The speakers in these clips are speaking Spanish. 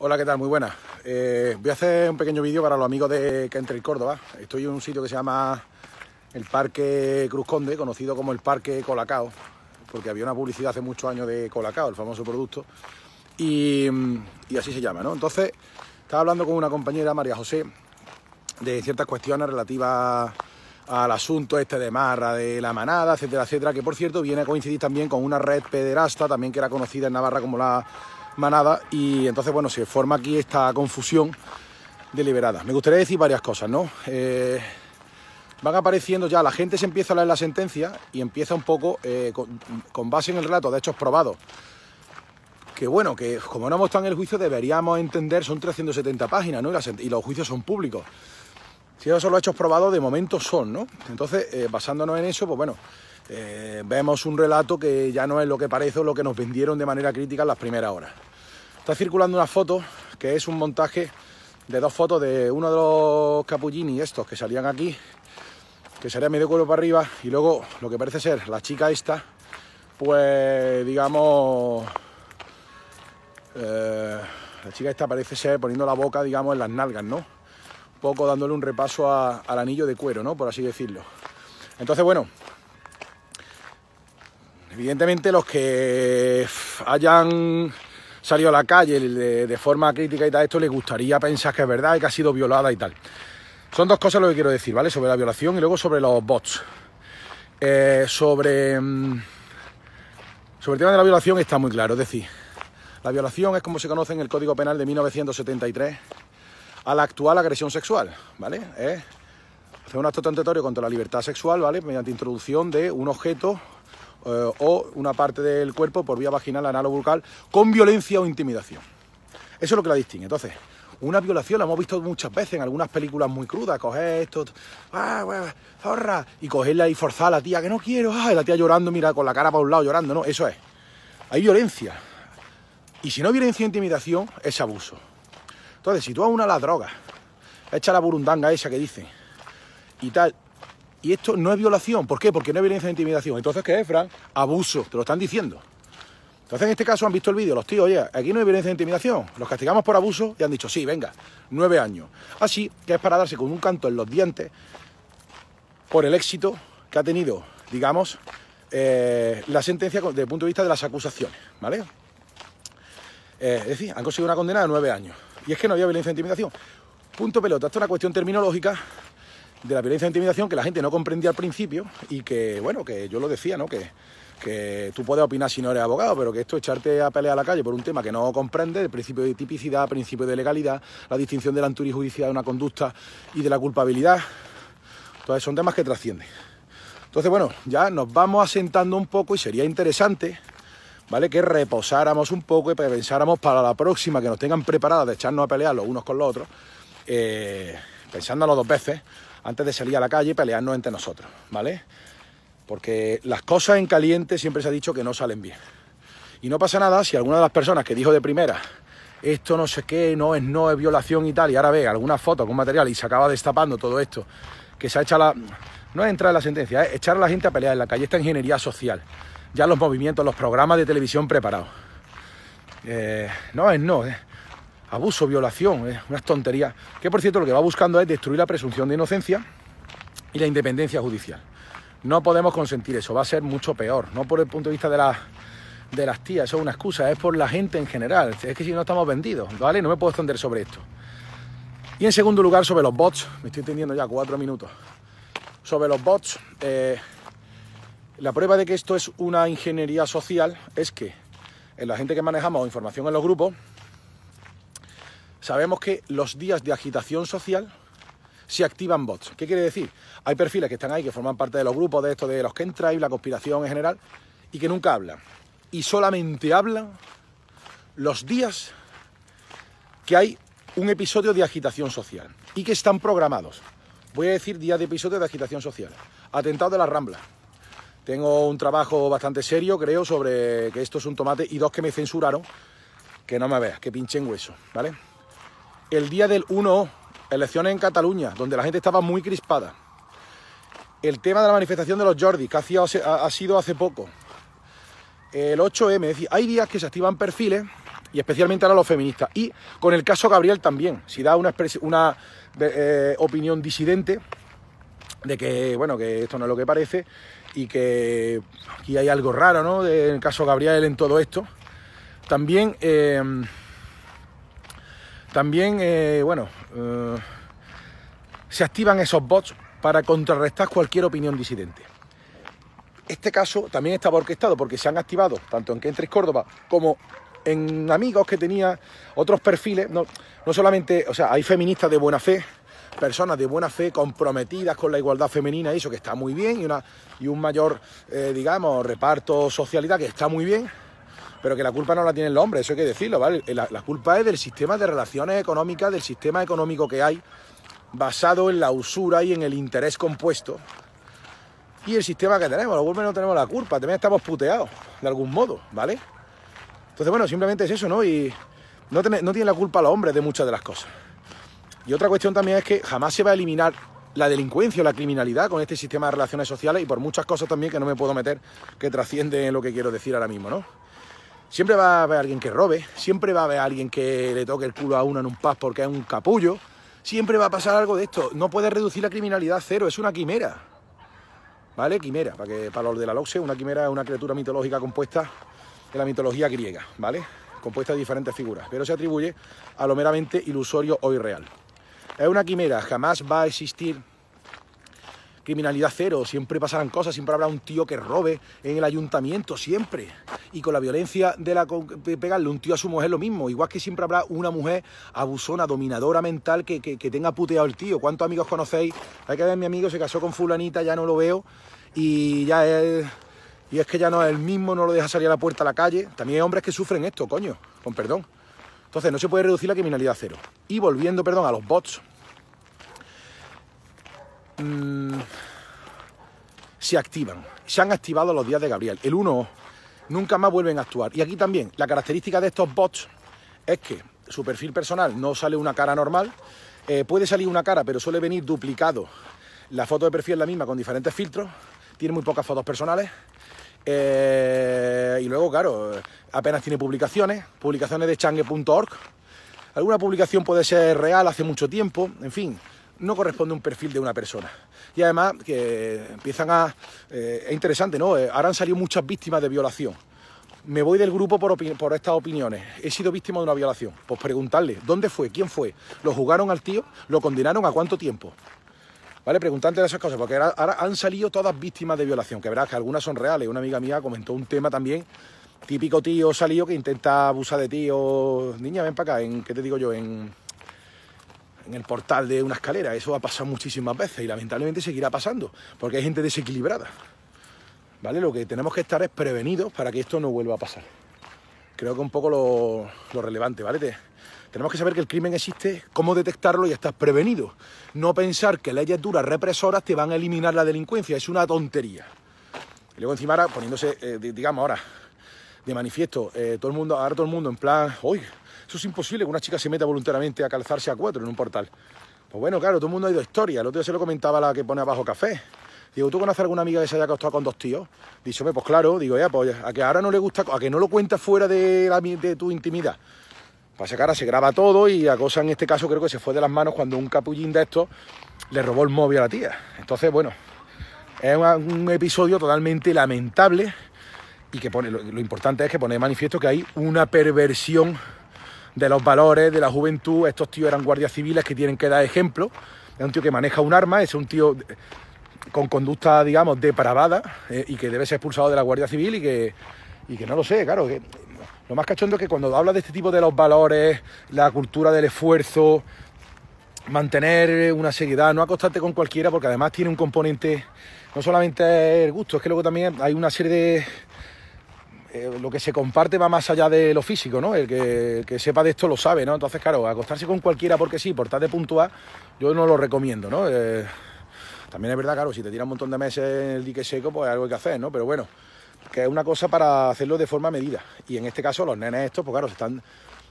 Hola, ¿qué tal? Muy buenas. Eh, voy a hacer un pequeño vídeo para los amigos de y Córdoba. Estoy en un sitio que se llama el Parque Cruz Conde, conocido como el Parque Colacao, porque había una publicidad hace muchos años de Colacao, el famoso producto, y, y así se llama, ¿no? Entonces, estaba hablando con una compañera, María José, de ciertas cuestiones relativas al asunto este de Marra, de la manada, etcétera, etcétera, que por cierto viene a coincidir también con una red pederasta, también que era conocida en Navarra como la manada y entonces, bueno, se forma aquí esta confusión deliberada. Me gustaría decir varias cosas, ¿no? Eh, van apareciendo ya, la gente se empieza a leer la sentencia y empieza un poco eh, con, base en el relato de hechos probados. Que bueno, que como no hemos estado en el juicio deberíamos entender, son 370 páginas, ¿no? y los juicios son públicos. Si esos son los hechos probados, de momento son, ¿no? Entonces, eh, basándonos en eso, pues bueno, eh, vemos un relato que ya no es lo que parece o lo que nos vendieron de manera crítica en las primeras horas. Está circulando una foto que es un montaje de dos fotos de uno de los capullini estos que salían aquí, que sería medio cuero para arriba, y luego lo que parece ser la chica esta, pues digamos, eh, la chica esta parece ser poniendo la boca, digamos, en las nalgas, ¿no? poco dándole un repaso al anillo de cuero, ¿no? Por así decirlo. Entonces, bueno, evidentemente los que hayan salido a la calle de, forma crítica y tal, esto les gustaría pensar que es verdad y que ha sido violada y tal. Son dos cosas lo que quiero decir, ¿vale? Sobre la violación y luego sobre los bots. Eh, sobre, mm, sobre el tema de la violación está muy claro, es decir, la violación es como se conoce en el Código Penal de 1973 a la actual agresión sexual, ¿vale? hacer un acto tentatorio contra la libertad sexual, ¿vale? Mediante introducción de un objeto eh, o una parte del cuerpo por vía vaginal, anal o vulcal, con violencia o intimidación. Eso es lo que la distingue. Entonces, una violación la hemos visto muchas veces en algunas películas muy crudas, coger esto, ah, zorra, y cogerla y forzar a la tía que no quiero, ah, la tía llorando, mira, con la cara para un lado llorando, no, eso es. Hay violencia. Y si no hay violencia e intimidación, es abuso. Entonces, si tú a una la droga, echa la burundanga esa que dicen, y tal, y esto no es violación, ¿por qué? Porque no es violencia de intimidación. Entonces, ¿qué es, Fran? Abuso, te lo están diciendo. Entonces, en este caso han visto el vídeo, los tíos, oye, aquí no hay violencia de intimidación, los castigamos por abuso y han dicho, sí, venga, nueve años. Así que es para darse con un canto en los dientes por el éxito que ha tenido, digamos, eh, la sentencia desde el punto de vista de las acusaciones, ¿vale? Eh, es decir, han conseguido una condena de nueve años. Y es que no había violencia de intimidación. Punto pelota. Esto es una cuestión terminológica de la violencia de intimidación que la gente no comprendía al principio y que, bueno, que yo lo decía, ¿no? Que, que tú puedes opinar si no eres abogado, pero que esto echarte a pelear a la calle por un tema que no comprende, el principio de tipicidad, el principio de legalidad, la distinción de la antijuridicidad de una conducta y de la culpabilidad, entonces son temas que trascienden. Entonces, bueno, ya nos vamos asentando un poco y sería interesante ¿vale? Que reposáramos un poco y pensáramos para la próxima que nos tengan preparada de echarnos a pelear los unos con los otros, eh, pensándolo dos veces antes de salir a la calle y pelearnos entre nosotros, ¿vale? Porque las cosas en caliente siempre se ha dicho que no salen bien. Y no pasa nada si alguna de las personas que dijo de primera, esto no sé qué, no es no, es violación y tal, y ahora ve alguna foto con material y se acaba destapando todo esto, que se ha echado la... No es entrar en la sentencia, es echar a la gente a pelear en la calle, esta ingeniería social ya los movimientos, los programas de televisión preparados. Eh, no es no, es abuso, violación, es unas tonterías. Que por cierto lo que va buscando es destruir la presunción de inocencia y la independencia judicial. No podemos consentir eso, va a ser mucho peor, no por el punto de vista de la, de las tías, eso es una excusa, es por la gente en general. Es que si no estamos vendidos, ¿vale? No me puedo extender sobre esto. Y en segundo lugar, sobre los bots, me estoy entendiendo ya cuatro minutos. Sobre los bots, eh, la prueba de que esto es una ingeniería social es que en la gente que manejamos información en los grupos, sabemos que los días de agitación social se activan bots. ¿Qué quiere decir? Hay perfiles que están ahí, que forman parte de los grupos de esto de los que entra y la conspiración en general, y que nunca hablan. Y solamente hablan los días que hay un episodio de agitación social y que están programados. Voy a decir días de episodio de agitación social. Atentado de la Rambla, tengo un trabajo bastante serio, creo, sobre que esto es un tomate y dos que me censuraron, que no me veas, que pinchen hueso, ¿vale? El día del 1, elecciones en Cataluña, donde la gente estaba muy crispada. El tema de la manifestación de los Jordi, que ha sido hace poco. El 8M, es decir, hay días que se activan perfiles, y especialmente ahora los feministas. Y con el caso Gabriel también, si da una, eh, opinión disidente de que, bueno, que esto no es lo que parece, y que aquí hay algo raro, ¿no? en el caso Gabriel en todo esto. También, eh, también eh, bueno, eh, se activan esos bots para contrarrestar cualquier opinión disidente. Este caso también estaba orquestado porque se han activado, tanto en Kentres Córdoba como en amigos que tenía otros perfiles, no, no solamente, o sea, hay feministas de buena fe, personas de buena fe comprometidas con la igualdad femenina y eso que está muy bien y, una, y un mayor, eh, digamos, reparto socialidad que está muy bien, pero que la culpa no la tiene el hombre eso hay que decirlo, ¿vale? Eh, la, culpa es del sistema de relaciones económicas, del sistema económico que hay, basado en la usura y en el interés compuesto. Y el sistema que tenemos, los hombres no tenemos la culpa, también estamos puteados, de algún modo, ¿vale? Entonces, bueno, simplemente es eso, ¿no? Y no, no tienen la culpa los hombres de muchas de las cosas. Y otra cuestión también es que jamás se va a eliminar la delincuencia o la criminalidad con este sistema de relaciones sociales y por muchas cosas también que no me puedo meter que trascienden lo que quiero decir ahora mismo, ¿no? Siempre va a haber alguien que robe, siempre va a haber alguien que le toque el culo a uno en un paz porque es un capullo, siempre va a pasar algo de esto. No puedes reducir la criminalidad cero, es una quimera. ¿Vale? Quimera, para que para los de la LOXE, una quimera es una criatura mitológica compuesta de la mitología griega, ¿vale? Compuesta de diferentes figuras, pero se atribuye a lo meramente ilusorio o irreal. Es una quimera, jamás va a existir criminalidad cero, siempre pasarán cosas, siempre habrá un tío que robe en el ayuntamiento, siempre. Y con la violencia de la pegarle un tío a su mujer lo mismo, igual que siempre habrá una mujer abusona, dominadora mental que, que, tenga puteado el tío. ¿Cuántos amigos conocéis? Hay que ver, mi amigo se casó con fulanita, ya no lo veo y ya Y es que ya no es el mismo, no lo deja salir a la puerta a la calle. También hay hombres que sufren esto, coño, con perdón. Entonces no se puede reducir la criminalidad a cero. Y volviendo, perdón, a los bots. Mm, se activan. Se han activado los días de Gabriel. El 1 nunca más vuelven a actuar. Y aquí también, la característica de estos bots es que su perfil personal no sale una cara normal. Eh, puede salir una cara, pero suele venir duplicado. La foto de perfil es la misma con diferentes filtros. Tiene muy pocas fotos personales. Eh, y luego, claro, apenas tiene publicaciones, publicaciones de changue.org. Alguna publicación puede ser real hace mucho tiempo, en fin, no corresponde a un perfil de una persona. Y además que empiezan a... Eh, es interesante, ¿no? Eh, ahora han salido muchas víctimas de violación. Me voy del grupo por, por estas opiniones. He sido víctima de una violación. Pues preguntarle, ¿dónde fue? ¿Quién fue? ¿Lo jugaron al tío? ¿Lo condenaron a cuánto tiempo? ¿vale? Preguntante de esas cosas, porque ahora, han salido todas víctimas de violación, que verás que algunas son reales. Una amiga mía comentó un tema también típico tío salido que intenta abusar de tío niña, ven para acá, en, ¿qué te digo yo? En, en el portal de una escalera. Eso ha pasado muchísimas veces y lamentablemente seguirá pasando, porque hay gente desequilibrada. ¿Vale? Lo que tenemos que estar es prevenidos para que esto no vuelva a pasar. Creo que un poco lo, lo relevante, ¿vale? Tenemos que saber que el crimen existe, cómo detectarlo y estás prevenido. No pensar que leyes duras represoras te van a eliminar la delincuencia, es una tontería. Y luego encima ahora poniéndose, eh, digamos ahora, de manifiesto, eh, todo el mundo, ahora todo el mundo en plan, hoy, eso es imposible que una chica se meta voluntariamente a calzarse a cuatro en un portal. Pues bueno, claro, todo el mundo ha ido a historia. El otro día se lo comentaba la que pone abajo café. Digo, ¿tú conoces alguna amiga que se haya acostado con dos tíos? Dice, pues claro, digo, ya, pues a que ahora no le gusta, a que no lo cuentas fuera de tu intimidad. Pasa cara, se graba todo y la cosa en este caso creo que se fue de las manos cuando un capullín de estos le robó el móvil a la tía. Entonces, bueno, es un episodio totalmente lamentable y que pone, lo, importante es que pone de manifiesto que hay una perversión de los valores de la juventud. Estos tíos eran guardias civiles que tienen que dar ejemplo. Es un tío que maneja un arma, es un tío con conducta, digamos, depravada eh, y que debe ser expulsado de la Guardia Civil y que, y que no lo sé, claro, lo más cachondo es que cuando habla de este tipo de los valores, la cultura del esfuerzo, mantener una seriedad, no acostarte con cualquiera, porque además tiene un componente, no solamente el gusto, es que luego también hay una serie de... Eh, lo que se comparte va más allá de lo físico, ¿no? El que, sepa de esto lo sabe, ¿no? Entonces, claro, acostarse con cualquiera porque sí, por tal de puntuar, yo no lo recomiendo, ¿no? Eh, también es verdad, claro, si te tiras un montón de meses en el dique seco, pues algo hay que hacer, ¿no? Pero bueno, que es una cosa para hacerlo de forma medida. Y en este caso los nenes estos, pues claro, están,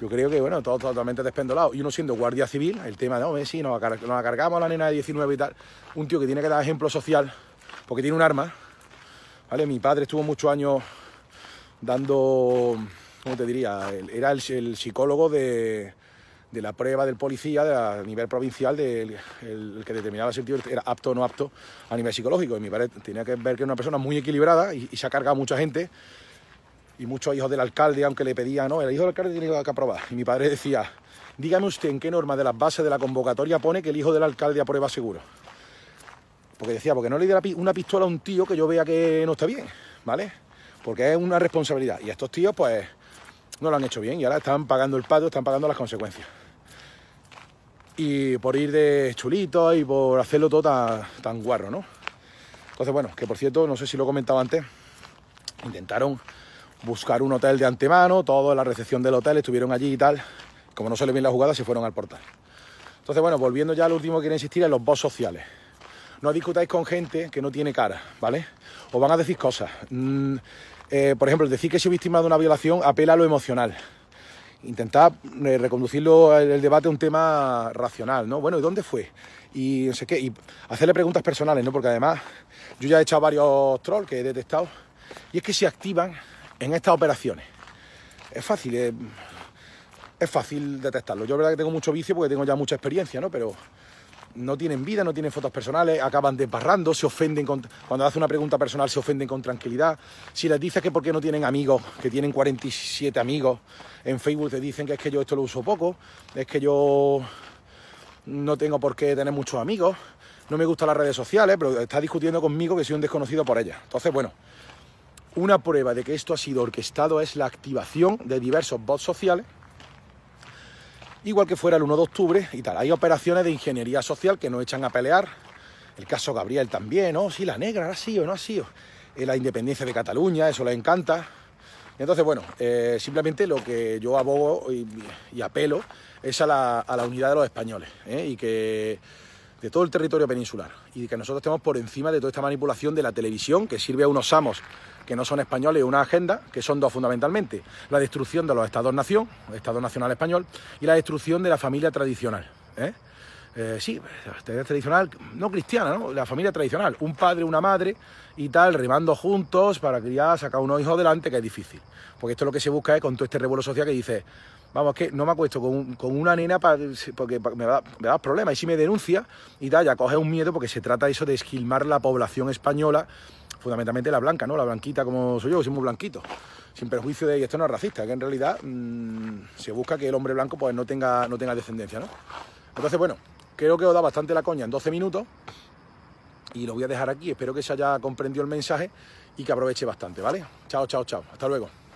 yo creo que, bueno, todos totalmente despendolados. Y uno siendo guardia civil, el tema de, oh, sí, nos, nos cargamos a la nena de 19 y tal. Un tío que tiene que dar ejemplo social, porque tiene un arma, ¿vale? Mi padre estuvo muchos años dando, ¿cómo te diría? Era el psicólogo de, de la prueba del policía de a nivel provincial, del el, que determinaba si el tío era apto o no apto a nivel psicológico. Y mi padre tenía que ver que era una persona muy equilibrada y, se ha cargado mucha gente y muchos hijos del alcalde, aunque le pedía no, el hijo del alcalde tiene que aprobar. Y mi padre decía, dígame usted en qué norma de las bases de la convocatoria pone que el hijo del alcalde aprueba seguro. Porque decía, porque no le di una pistola a un tío que yo vea que no está bien, ¿vale? Porque es una responsabilidad. Y estos tíos, pues, no lo han hecho bien y ahora están pagando el pato, están pagando las consecuencias y por ir de chulito y por hacerlo todo tan, guarro, ¿no? Entonces, bueno, que por cierto, no sé si lo he comentado antes, intentaron buscar un hotel de antemano, toda la recepción del hotel estuvieron allí y tal. Como no sale bien la jugada, se fueron al portal. Entonces, bueno, volviendo ya al último que quiero insistir en los bots sociales. No discutáis con gente que no tiene cara, ¿vale? Os van a decir cosas. Mm, eh, por ejemplo, decir que soy víctima de una violación apela a lo emocional intentar eh, reconducirlo el debate a un tema racional, ¿no? Bueno, ¿y dónde fue? Y no sé qué, y hacerle preguntas personales, ¿no? Porque además yo ya he echado varios trolls que he detectado y es que se activan en estas operaciones. Es fácil, es, fácil detectarlo. Yo la verdad que tengo mucho vicio porque tengo ya mucha experiencia, ¿no? Pero no tienen vida, no tienen fotos personales, acaban desbarrando, se ofenden con, cuando hace una pregunta personal se ofenden con tranquilidad. Si les dices que por qué no tienen amigos, que tienen 47 amigos, en Facebook te dicen que es que yo esto lo uso poco, es que yo no tengo por qué tener muchos amigos, no me gustan las redes sociales, pero está discutiendo conmigo que soy un desconocido por ellas. Entonces, bueno, una prueba de que esto ha sido orquestado es la activación de diversos bots sociales igual que fuera el 1 de octubre y tal. Hay operaciones de ingeniería social que nos echan a pelear. El caso Gabriel también, ¿no? Sí, la negra, ha sido, no ha sido. Eh, la independencia de Cataluña, eso les encanta. Entonces, bueno, eh, simplemente lo que yo abogo y, apelo es a la, unidad de los españoles ¿eh? y que de todo el territorio peninsular y que nosotros estemos por encima de toda esta manipulación de la televisión que sirve a unos amos que no son españoles, una agenda, que son dos fundamentalmente, la destrucción de los estados-nación, Estado Nacional Español, y la destrucción de la familia tradicional. ¿eh? Eh, sí la familia tradicional, no cristiana, ¿no? La familia tradicional, un padre, una madre y tal, remando juntos para criar, sacar unos hijos adelante que es difícil. Porque esto es lo que se busca es con todo este revuelo social que dice, Vamos, es que no me acuesto con, una nena porque me, da, problemas. Y si me denuncia y tal, ya coge un miedo porque se trata eso de esquilmar la población española, fundamentalmente la blanca, ¿no? La blanquita como soy yo, soy muy blanquito. Sin perjuicio de que esto no es racista, que en realidad mm, se busca que el hombre blanco pues no tenga, no tenga descendencia, ¿no? Entonces, bueno, creo que os da bastante la coña en 12 minutos y lo voy a dejar aquí. Espero que se haya comprendido el mensaje y que aproveche bastante, ¿vale? Chao, chao, chao. Hasta luego.